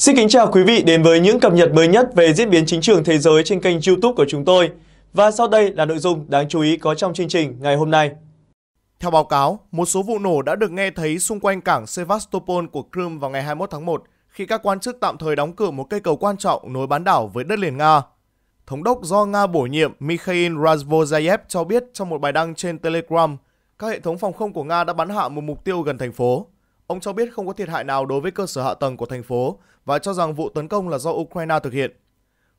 Xin kính chào quý vị đến với những cập nhật mới nhất về diễn biến chính trường thế giới trên kênh YouTube của chúng tôi. Và sau đây là nội dung đáng chú ý có trong chương trình ngày hôm nay. Theo báo cáo, một số vụ nổ đã được nghe thấy xung quanh cảng Sevastopol của Crimea vào ngày 21 tháng 1 khi các quan chức tạm thời đóng cửa một cây cầu quan trọng nối bán đảo với đất liền Nga. Thống đốc do Nga bổ nhiệm Mikhail Razvozayev cho biết trong một bài đăng trên Telegram, các hệ thống phòng không của Nga đã bắn hạ một mục tiêu gần thành phố. Ông cho biết không có thiệt hại nào đối với cơ sở hạ tầng của thành phố và cho rằng vụ tấn công là do Ukraine thực hiện.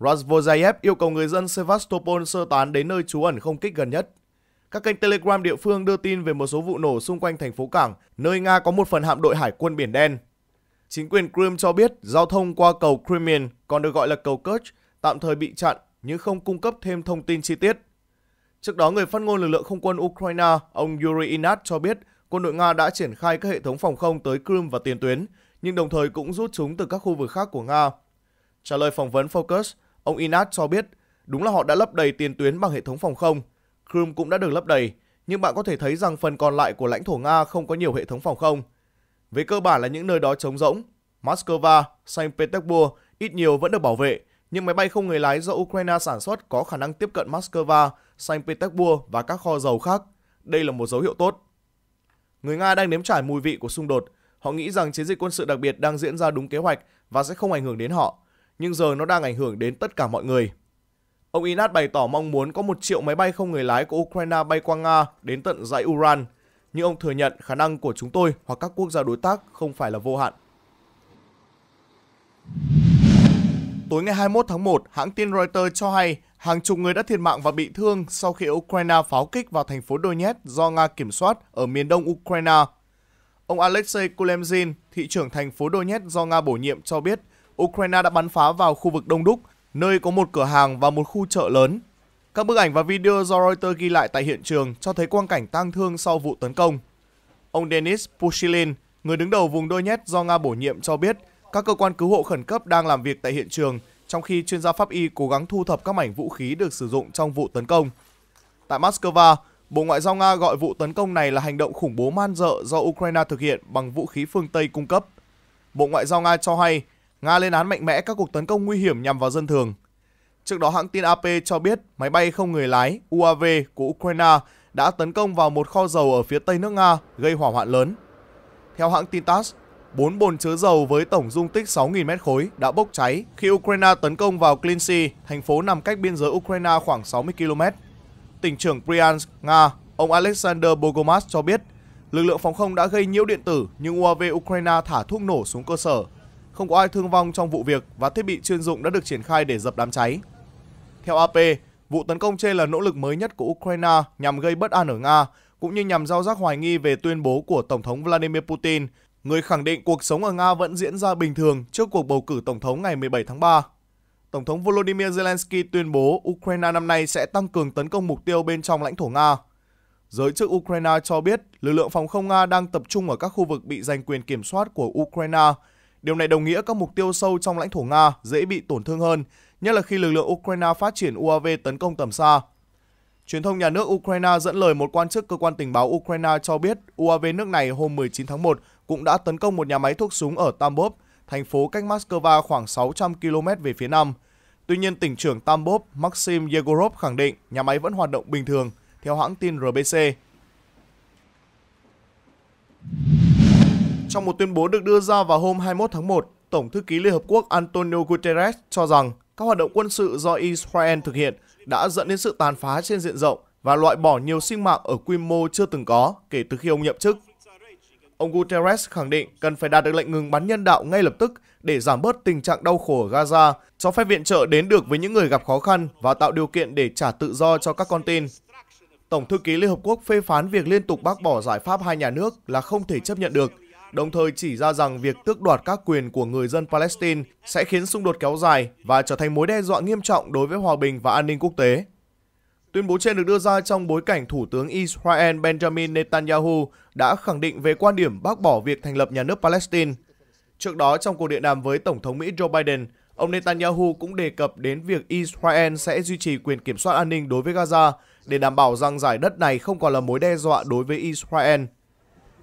Razvozayev yêu cầu người dân Sevastopol sơ tán đến nơi trú ẩn không kích gần nhất. Các kênh Telegram địa phương đưa tin về một số vụ nổ xung quanh thành phố Cảng, nơi Nga có một phần hạm đội hải quân Biển Đen. Chính quyền Crimea cho biết giao thông qua cầu Crimean, còn được gọi là cầu Kerch, tạm thời bị chặn nhưng không cung cấp thêm thông tin chi tiết. Trước đó, người phát ngôn lực lượng không quân Ukraine, ông Yuri Inat cho biết quân đội Nga đã triển khai các hệ thống phòng không tới Crimea và tiền tuyến, nhưng đồng thời cũng rút chúng từ các khu vực khác của Nga. Trả lời phỏng vấn Focus, ông Inat cho biết, đúng là họ đã lấp đầy tiền tuyến bằng hệ thống phòng không. Crimea cũng đã được lấp đầy, nhưng bạn có thể thấy rằng phần còn lại của lãnh thổ Nga không có nhiều hệ thống phòng không. Về cơ bản là những nơi đó trống rỗng. Moscow, Saint Petersburg ít nhiều vẫn được bảo vệ, nhưng máy bay không người lái do Ukraine sản xuất có khả năng tiếp cận Moscow, Saint Petersburg và các kho dầu khác. Đây là một dấu hiệu tốt. Người Nga đang nếm trải mùi vị của xung đột Họ nghĩ rằng chiến dịch quân sự đặc biệt đang diễn ra đúng kế hoạch và sẽ không ảnh hưởng đến họ, nhưng giờ nó đang ảnh hưởng đến tất cả mọi người. Ông Inat bày tỏ mong muốn có một triệu máy bay không người lái của Ukraine bay qua Nga đến tận dãy Uran, nhưng ông thừa nhận khả năng của chúng tôi hoặc các quốc gia đối tác không phải là vô hạn. Tối ngày 21 tháng 1, hãng tin Reuters cho hay hàng chục người đã thiệt mạng và bị thương sau khi Ukraine pháo kích vào thành phố Donetsk do Nga kiểm soát ở miền đông Ukraine Ông Alexei Kulemzin, thị trưởng thành phố Donetsk do Nga bổ nhiệm cho biết Ukraine đã bắn phá vào khu vực Đông Đúc, nơi có một cửa hàng và một khu chợ lớn. Các bức ảnh và video do Reuters ghi lại tại hiện trường cho thấy quang cảnh tang thương sau vụ tấn công. Ông Denis Pushilin, người đứng đầu vùng Donetsk do Nga bổ nhiệm cho biết các cơ quan cứu hộ khẩn cấp đang làm việc tại hiện trường trong khi chuyên gia pháp y cố gắng thu thập các mảnh vũ khí được sử dụng trong vụ tấn công. Tại Moscow, Bộ Ngoại giao Nga gọi vụ tấn công này là hành động khủng bố man dợ do Ukraine thực hiện bằng vũ khí phương Tây cung cấp. Bộ Ngoại giao Nga cho hay, Nga lên án mạnh mẽ các cuộc tấn công nguy hiểm nhằm vào dân thường. Trước đó, hãng tin AP cho biết máy bay không người lái UAV của Ukraine đã tấn công vào một kho dầu ở phía tây nước Nga, gây hỏa hoạn lớn. Theo hãng tin TASS, 4 bồn chứa dầu với tổng dung tích 6.000 mét khối đã bốc cháy khi Ukraine tấn công vào Klinsi, thành phố nằm cách biên giới Ukraine khoảng 60 km tỉnh trưởng Bryansk, Nga, ông Alexander Bogomas cho biết lực lượng phòng không đã gây nhiễu điện tử nhưng UAV Ukraine thả thuốc nổ xuống cơ sở. Không có ai thương vong trong vụ việc và thiết bị chuyên dụng đã được triển khai để dập đám cháy. Theo AP, vụ tấn công trên là nỗ lực mới nhất của Ukraine nhằm gây bất an ở Nga, cũng như nhằm giao giác hoài nghi về tuyên bố của Tổng thống Vladimir Putin, người khẳng định cuộc sống ở Nga vẫn diễn ra bình thường trước cuộc bầu cử Tổng thống ngày 17 tháng 3 Tổng thống Volodymyr Zelensky tuyên bố Ukraine năm nay sẽ tăng cường tấn công mục tiêu bên trong lãnh thổ Nga. Giới chức Ukraine cho biết lực lượng phòng không Nga đang tập trung ở các khu vực bị giành quyền kiểm soát của Ukraine. Điều này đồng nghĩa các mục tiêu sâu trong lãnh thổ Nga dễ bị tổn thương hơn, nhất là khi lực lượng Ukraine phát triển UAV tấn công tầm xa. Truyền thông nhà nước Ukraine dẫn lời một quan chức cơ quan tình báo Ukraine cho biết UAV nước này hôm 19 tháng 1 cũng đã tấn công một nhà máy thuốc súng ở Tambov, thành phố cách Moscow khoảng 600 km về phía nam – Tuy nhiên, tỉnh trưởng Tambov Maxim Yegorov khẳng định nhà máy vẫn hoạt động bình thường, theo hãng tin RBC. Trong một tuyên bố được đưa ra vào hôm 21 tháng 1, Tổng thư ký Liên Hợp Quốc Antonio Guterres cho rằng các hoạt động quân sự do Israel thực hiện đã dẫn đến sự tàn phá trên diện rộng và loại bỏ nhiều sinh mạng ở quy mô chưa từng có kể từ khi ông nhậm chức. Ông Guterres khẳng định cần phải đạt được lệnh ngừng bắn nhân đạo ngay lập tức để giảm bớt tình trạng đau khổ ở Gaza, cho phép viện trợ đến được với những người gặp khó khăn và tạo điều kiện để trả tự do cho các con tin. Tổng thư ký Liên Hợp Quốc phê phán việc liên tục bác bỏ giải pháp hai nhà nước là không thể chấp nhận được, đồng thời chỉ ra rằng việc tước đoạt các quyền của người dân Palestine sẽ khiến xung đột kéo dài và trở thành mối đe dọa nghiêm trọng đối với hòa bình và an ninh quốc tế. Tuyên bố trên được đưa ra trong bối cảnh Thủ tướng Israel Benjamin Netanyahu đã khẳng định về quan điểm bác bỏ việc thành lập nhà nước Palestine – Trước đó trong cuộc điện đàm với Tổng thống Mỹ Joe Biden, ông Netanyahu cũng đề cập đến việc Israel sẽ duy trì quyền kiểm soát an ninh đối với Gaza để đảm bảo rằng giải đất này không còn là mối đe dọa đối với Israel.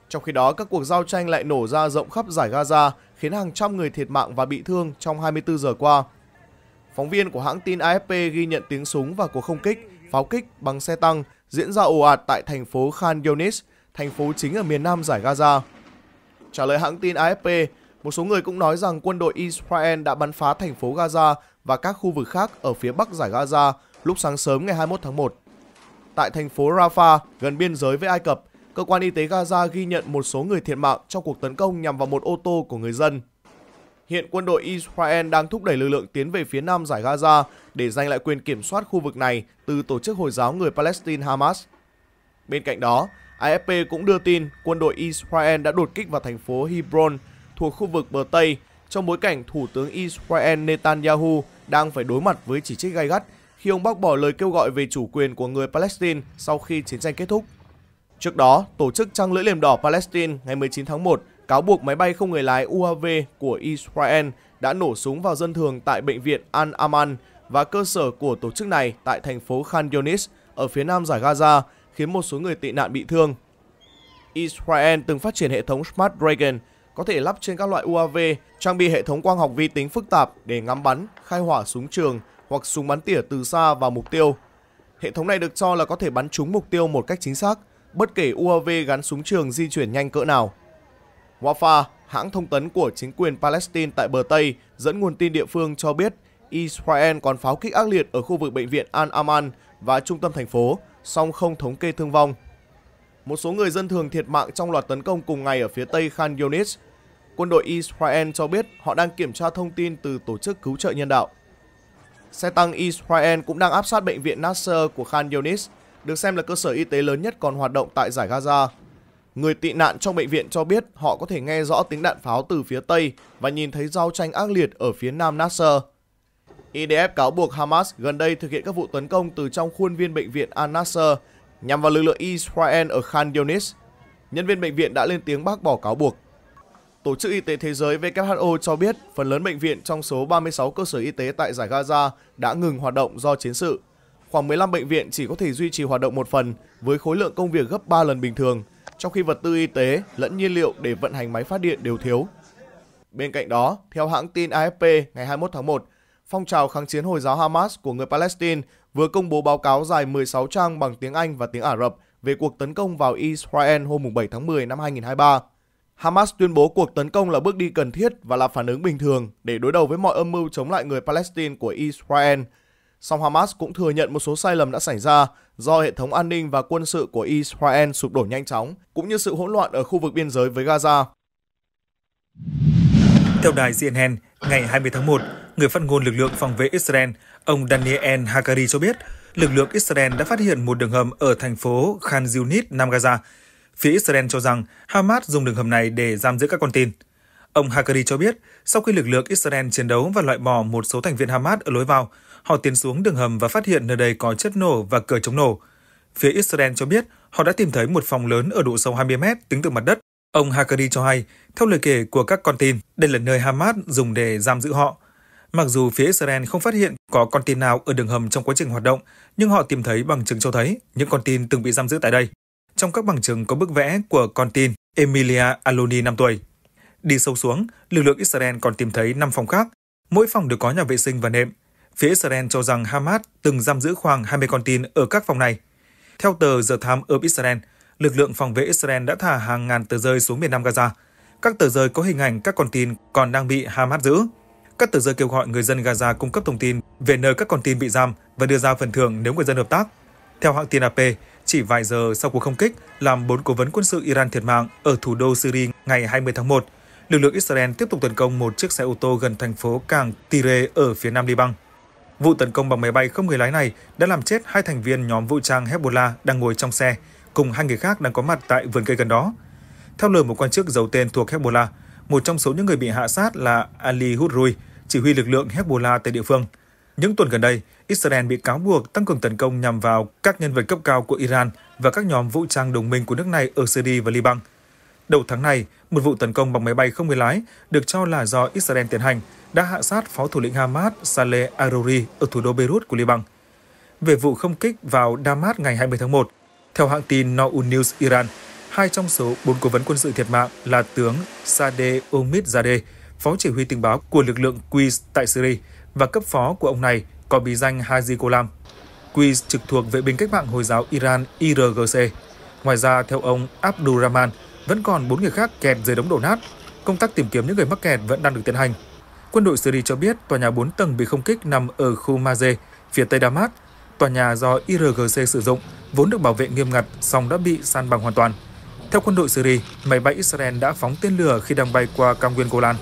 Trong khi đó, các cuộc giao tranh lại nổ ra rộng khắp giải Gaza, khiến hàng trăm người thiệt mạng và bị thương trong 24 giờ qua. Phóng viên của hãng tin AFP ghi nhận tiếng súng và cuộc không kích, pháo kích bằng xe tăng diễn ra ồ ạt tại thành phố Khan Yunis, thành phố chính ở miền nam giải Gaza. Trả lời hãng tin AFP, một số người cũng nói rằng quân đội Israel đã bắn phá thành phố Gaza và các khu vực khác ở phía bắc giải Gaza lúc sáng sớm ngày 21 tháng 1. Tại thành phố Rafah, gần biên giới với Ai Cập, cơ quan y tế Gaza ghi nhận một số người thiệt mạng trong cuộc tấn công nhằm vào một ô tô của người dân. Hiện quân đội Israel đang thúc đẩy lực lượng tiến về phía nam giải Gaza để giành lại quyền kiểm soát khu vực này từ tổ chức Hồi giáo người Palestine Hamas. Bên cạnh đó, AFP cũng đưa tin quân đội Israel đã đột kích vào thành phố Hebron thuộc khu vực bờ Tây trong bối cảnh Thủ tướng Israel Netanyahu đang phải đối mặt với chỉ trích gay gắt khi ông bác bỏ lời kêu gọi về chủ quyền của người Palestine sau khi chiến tranh kết thúc. Trước đó, tổ chức Trăng lưỡi liềm đỏ Palestine ngày 19 tháng 1 cáo buộc máy bay không người lái UAV của Israel đã nổ súng vào dân thường tại bệnh viện Al-Aman và cơ sở của tổ chức này tại thành phố Khan Yunis ở phía nam giải Gaza, khiến một số người tị nạn bị thương. Israel từng phát triển hệ thống Smart Dragon có thể lắp trên các loại UAV, trang bị hệ thống quang học vi tính phức tạp để ngắm bắn, khai hỏa súng trường hoặc súng bắn tỉa từ xa vào mục tiêu. Hệ thống này được cho là có thể bắn trúng mục tiêu một cách chính xác, bất kể UAV gắn súng trường di chuyển nhanh cỡ nào. Wafa, hãng thông tấn của chính quyền Palestine tại bờ Tây, dẫn nguồn tin địa phương cho biết Israel còn pháo kích ác liệt ở khu vực bệnh viện Al-Aman và trung tâm thành phố, song không thống kê thương vong một số người dân thường thiệt mạng trong loạt tấn công cùng ngày ở phía tây Khan Yunis. Quân đội Israel cho biết họ đang kiểm tra thông tin từ tổ chức cứu trợ nhân đạo. Xe tăng Israel cũng đang áp sát bệnh viện Nasser của Khan Yunis, được xem là cơ sở y tế lớn nhất còn hoạt động tại giải Gaza. Người tị nạn trong bệnh viện cho biết họ có thể nghe rõ tiếng đạn pháo từ phía Tây và nhìn thấy giao tranh ác liệt ở phía Nam Nasser. IDF cáo buộc Hamas gần đây thực hiện các vụ tấn công từ trong khuôn viên bệnh viện Al-Nasser nhằm vào lực lượng Israel ở Khan Yunis. Nhân viên bệnh viện đã lên tiếng bác bỏ cáo buộc. Tổ chức Y tế Thế giới WHO cho biết phần lớn bệnh viện trong số 36 cơ sở y tế tại giải Gaza đã ngừng hoạt động do chiến sự. Khoảng 15 bệnh viện chỉ có thể duy trì hoạt động một phần với khối lượng công việc gấp 3 lần bình thường, trong khi vật tư y tế lẫn nhiên liệu để vận hành máy phát điện đều thiếu. Bên cạnh đó, theo hãng tin AFP ngày 21 tháng 1, phong trào kháng chiến Hồi giáo Hamas của người Palestine vừa công bố báo cáo dài 16 trang bằng tiếng Anh và tiếng Ả Rập về cuộc tấn công vào Israel hôm 7 tháng 10 năm 2023. Hamas tuyên bố cuộc tấn công là bước đi cần thiết và là phản ứng bình thường để đối đầu với mọi âm mưu chống lại người Palestine của Israel. Song Hamas cũng thừa nhận một số sai lầm đã xảy ra do hệ thống an ninh và quân sự của Israel sụp đổ nhanh chóng, cũng như sự hỗn loạn ở khu vực biên giới với Gaza. Theo đài CNN, ngày 20 tháng 1, người phát ngôn lực lượng phòng vệ Israel, ông Daniel Hagari cho biết, lực lượng Israel đã phát hiện một đường hầm ở thành phố Khan Yunis, Nam Gaza. Phía Israel cho rằng Hamas dùng đường hầm này để giam giữ các con tin. Ông Hagari cho biết, sau khi lực lượng Israel chiến đấu và loại bỏ một số thành viên Hamas ở lối vào, họ tiến xuống đường hầm và phát hiện nơi đây có chất nổ và cửa chống nổ. Phía Israel cho biết họ đã tìm thấy một phòng lớn ở độ sâu 20 mét tính từ mặt đất. Ông Hagari cho hay, theo lời kể của các con tin, đây là nơi Hamas dùng để giam giữ họ. Mặc dù phía Israel không phát hiện có con tin nào ở đường hầm trong quá trình hoạt động, nhưng họ tìm thấy bằng chứng cho thấy những con tin từng bị giam giữ tại đây. Trong các bằng chứng có bức vẽ của con tin Emilia Aloni 5 tuổi. Đi sâu xuống, lực lượng Israel còn tìm thấy 5 phòng khác, mỗi phòng đều có nhà vệ sinh và nệm. Phía Israel cho rằng Hamas từng giam giữ khoảng 20 con tin ở các phòng này. Theo tờ The Times of Israel, lực lượng phòng vệ Israel đã thả hàng ngàn tờ rơi xuống miền Nam Gaza. Các tờ rơi có hình ảnh các con tin còn đang bị Hamas giữ. Các tờ rơi kêu gọi người dân Gaza cung cấp thông tin về nơi các con tin bị giam và đưa ra phần thưởng nếu người dân hợp tác. Theo hãng tin AP, chỉ vài giờ sau cuộc không kích làm 4 cố vấn quân sự Iran thiệt mạng ở thủ đô Syria ngày 20 tháng 1, lực lượng Israel tiếp tục tấn công một chiếc xe ô tô gần thành phố Cảng Tire ở phía nam Liban. Vụ tấn công bằng máy bay không người lái này đã làm chết hai thành viên nhóm vũ trang Hezbollah đang ngồi trong xe, cùng hai người khác đang có mặt tại vườn cây gần đó. Theo lời một quan chức giấu tên thuộc Hezbollah, một trong số những người bị hạ sát là Ali Hurui, chỉ huy lực lượng Hezbollah tại địa phương. Những tuần gần đây, Israel bị cáo buộc tăng cường tấn công nhằm vào các nhân vật cấp cao của Iran và các nhóm vũ trang đồng minh của nước này ở Syria và Liban. Đầu tháng này, một vụ tấn công bằng máy bay không người lái được cho là do Israel tiến hành đã hạ sát phó thủ lĩnh Hamas Saleh Arouri ở thủ đô Beirut của Liban. Về vụ không kích vào Damas ngày 20 tháng 1, theo hãng tin Noun News Iran, Hai trong số bốn cố vấn quân sự thiệt mạng là tướng Sadeh Omid Zadeh, phó chỉ huy tình báo của lực lượng Quds tại Syria và cấp phó của ông này có bí danh Haji Golam. Quds trực thuộc vệ binh cách mạng Hồi giáo Iran IRGC. Ngoài ra, theo ông Abdurrahman, vẫn còn bốn người khác kẹt dưới đống đổ nát. Công tác tìm kiếm những người mắc kẹt vẫn đang được tiến hành. Quân đội Syria cho biết tòa nhà 4 tầng bị không kích nằm ở khu Maze, phía tây Damas. Tòa nhà do IRGC sử dụng vốn được bảo vệ nghiêm ngặt, song đã bị san bằng hoàn toàn. Theo quân đội Syria, máy bay Israel đã phóng tên lửa khi đang bay qua cao nguyên Golan.